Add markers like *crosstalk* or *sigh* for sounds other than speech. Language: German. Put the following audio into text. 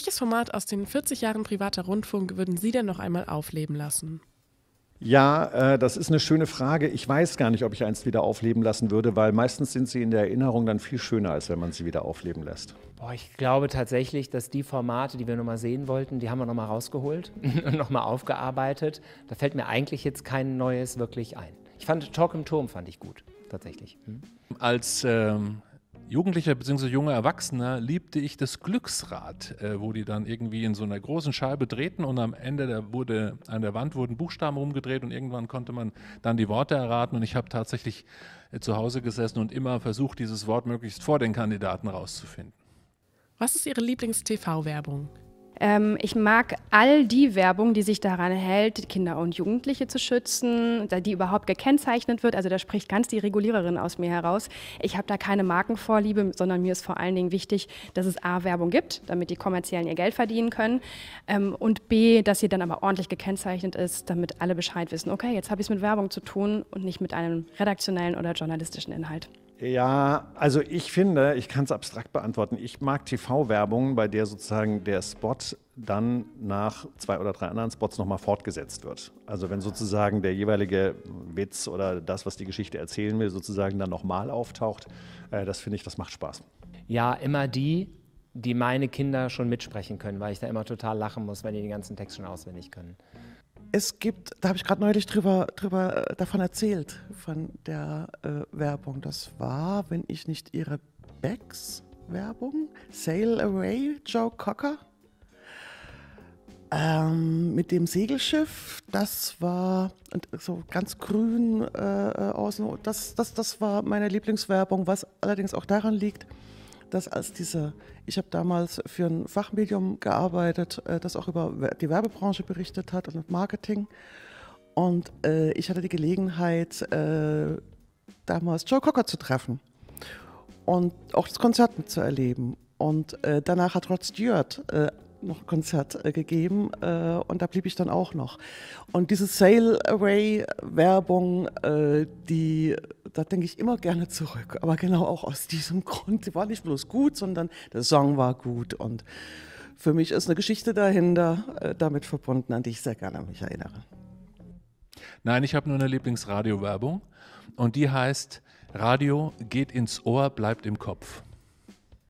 Welches Format aus den 40 Jahren privater Rundfunk würden Sie denn noch einmal aufleben lassen? Ja, äh, das ist eine schöne Frage. Ich weiß gar nicht, ob ich eins wieder aufleben lassen würde, weil meistens sind sie in der Erinnerung dann viel schöner, als wenn man sie wieder aufleben lässt. Boah, ich glaube tatsächlich, dass die Formate, die wir noch mal sehen wollten, die haben wir noch mal rausgeholt *laughs* und noch mal aufgearbeitet. Da fällt mir eigentlich jetzt kein neues wirklich ein. Ich fand Talk im Turm fand ich gut, tatsächlich. Hm? Als ähm, Jugendlicher bzw. junger Erwachsener liebte ich das Glücksrad, äh, wo die dann irgendwie in so einer großen Scheibe drehten und am Ende da wurde, an der Wand wurden Buchstaben rumgedreht und irgendwann konnte man dann die Worte erraten und ich habe tatsächlich äh, zu Hause gesessen und immer versucht, dieses Wort möglichst vor den Kandidaten rauszufinden. Was ist Ihre Lieblings-TV-Werbung? Ähm, ich mag all die Werbung, die sich daran hält, Kinder und Jugendliche zu schützen, die überhaupt gekennzeichnet wird. Also da spricht ganz die Reguliererin aus mir heraus. Ich habe da keine Markenvorliebe, sondern mir ist vor allen Dingen wichtig, dass es A, Werbung gibt, damit die Kommerziellen ihr Geld verdienen können ähm, und B, dass sie dann aber ordentlich gekennzeichnet ist, damit alle Bescheid wissen, okay, jetzt habe ich es mit Werbung zu tun und nicht mit einem redaktionellen oder journalistischen Inhalt. Ja, also ich finde, ich kann es abstrakt beantworten. Ich mag TV-Werbung, bei der sozusagen der Spot dann nach zwei oder drei anderen Spots nochmal fortgesetzt wird. Also wenn sozusagen der jeweilige Witz oder das, was die Geschichte erzählen will, sozusagen dann nochmal auftaucht, äh, das finde ich, das macht Spaß. Ja, immer die, die meine Kinder schon mitsprechen können, weil ich da immer total lachen muss, wenn die den ganzen Text schon auswendig können. Es gibt, da habe ich gerade neulich drüber, drüber äh, davon erzählt, von der äh, Werbung. Das war, wenn ich nicht ihre Becks Werbung, Sail Away, Joe Cocker, ähm, mit dem Segelschiff. Das war so ganz grün äh, äh, außen. Das, das, das war meine Lieblingswerbung, was allerdings auch daran liegt, dass als dieser, ich habe damals für ein Fachmedium gearbeitet, äh, das auch über die Werbebranche berichtet hat und Marketing. Und äh, ich hatte die Gelegenheit, äh, damals Joe Cocker zu treffen und auch das Konzert mitzuerleben. Und äh, danach hat Rod Stewart äh, noch ein Konzert äh, gegeben äh, und da blieb ich dann auch noch. Und diese Sail Away Werbung, äh, die da denke ich immer gerne zurück. Aber genau auch aus diesem Grund. Sie war nicht bloß gut, sondern der Song war gut. Und für mich ist eine Geschichte dahinter äh, damit verbunden, an die ich sehr gerne mich erinnere. Nein, ich habe nur eine Lieblingsradiowerbung. Und die heißt: Radio geht ins Ohr, bleibt im Kopf.